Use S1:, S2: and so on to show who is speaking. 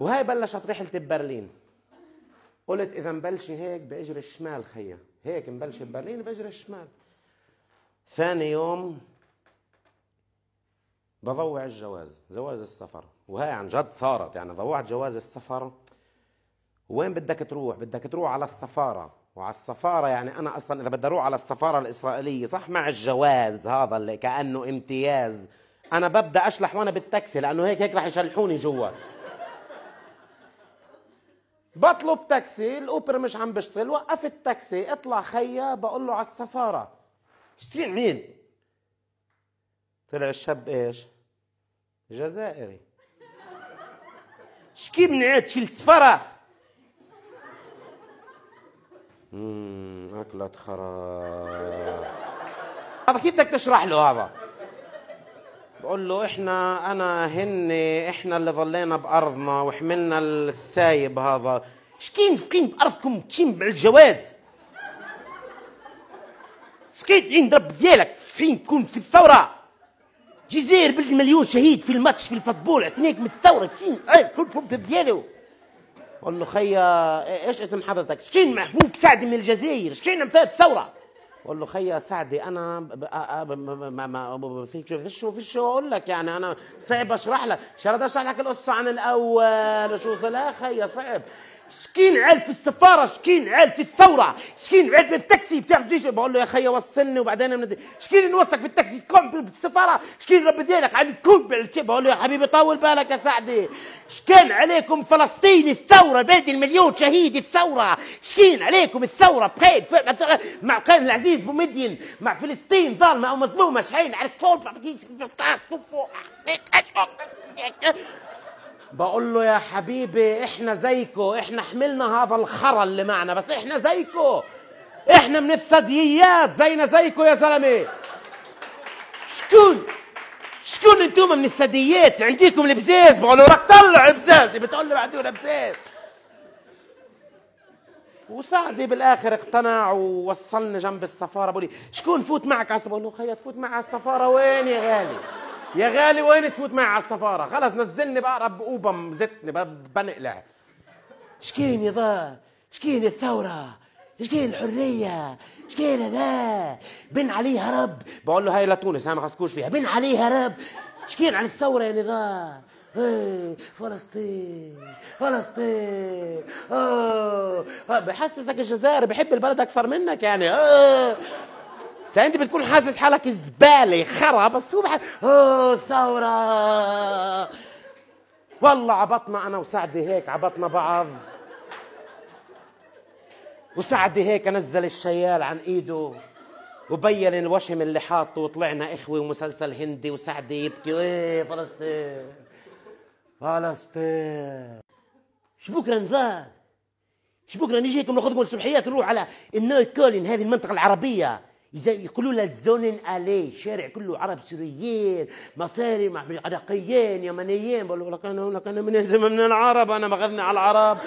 S1: وهي بلشت رحلة ببرلين قلت إذا مبلشي هيك بإجر الشمال خيا هيك نبلش ببرلين بإجر الشمال ثاني يوم بضوع الجواز جواز السفر وهي عن جد صارت يعني ضوعت جواز السفر وين بدك تروح بدك تروح على السفارة وعلى السفارة يعني أنا أصلا إذا بدي أروح على السفارة الإسرائيلية صح مع الجواز هذا اللي كأنه امتياز أنا ببدأ أشلح وأنا بالتاكسي لأنه هيك هيك رح يشلحوني جوا بطلب تاكسي الاوبر مش عم بشتغل وقفت التاكسي اطلع خيا بقول له على السفاره اشتري مين طلع الشاب ايش جزائري شكي عيد شيل السفاره اممم اكلت خرا هذا كيف بدك تشرح له هذا بقول له احنا انا هن احنا اللي ظلينا بارضنا وحملنا السايب هذا شكين فكين بارضكم تشين بالجواز سكيت عند رب ديالك فين كنت في الثوره جزير بلد مليون شهيد في الماتش في الفوتبول عطيناك من الثوره تشين كل ديالو قول له خيا ايش اسم حضرتك شكين محبوب سعد من الجزائر شكين فات الثوره بقول له خيا سعدي انا آه، آه، ما ما فيش فيش فيش اقول لك يعني انا صعب اشرح لك شرد اشرح لك القصه عن الاول وشو لا خيا صعب سكين عال في السفاره سكين عال في الثوره سكين عال في التاكسي بتاع الجيش بقول له يا خي وصلني وبعدين من... سكين نوصلك في التاكسي كون بالسفاره سكين رب ديالك عن كل بقول له يا حبيبي طول بالك يا سعدي سكين عليكم فلسطين الثوره بلد المليون شهيد الثوره سكين عليكم الثوره بخير مع قائم العزيز بومدين مع فلسطين ظالمه او مظلومه شحين على الكفوف بقول له يا حبيبي احنا زيكو احنا حملنا هذا الخرا اللي معنا بس احنا زيكو احنا من الثدييات زينا زيكو يا زلمه شكون شكون انتم من الثدييات عنديكم البزاز بقول له لك طلع البزاز بتقول لي بعدون بزاز وسعدي بالاخر اقتنع ووصلني جنب السفاره بقول لي شكون فوت معك على السفاره بقول له خيط تفوت معي على السفاره وين يا غالي يا غالي وين تفوت معي على السفاره خلص نزلني بقى رب اوبم زتني بنقلع شكين يا ضا شكين الثوره شكين الحريه شكين هذا بن علي هرب بقول له هاي لتونس هاي ما خسكوش فيها بن علي هرب شكين عن الثوره يا يعني نظام ايه فلسطين فلسطين اه بحسسك الجزائر بحب البلد اكثر منك يعني اه ساعتها انت بتكون حاسس حالك زباله خرا بس هو بحس اوه ثوره والله عبطنا انا وسعدي هيك عبطنا بعض وسعدي هيك نزل الشيال عن ايده وبين الوشم اللي حاطه وطلعنا اخوه ومسلسل هندي وسعدي يبكي ايه فلسطين فلسطين شو بكره نزال شو بكره نيجي هيك بناخذكم الصبحيات نروح على النايت كولين هذه المنطقه العربيه اذا يقولوا لها الي شارع كله عرب سوريين مصاري مع عراقيين يمنيين بقول لك انا لك انا من العرب انا مغذنا على العرب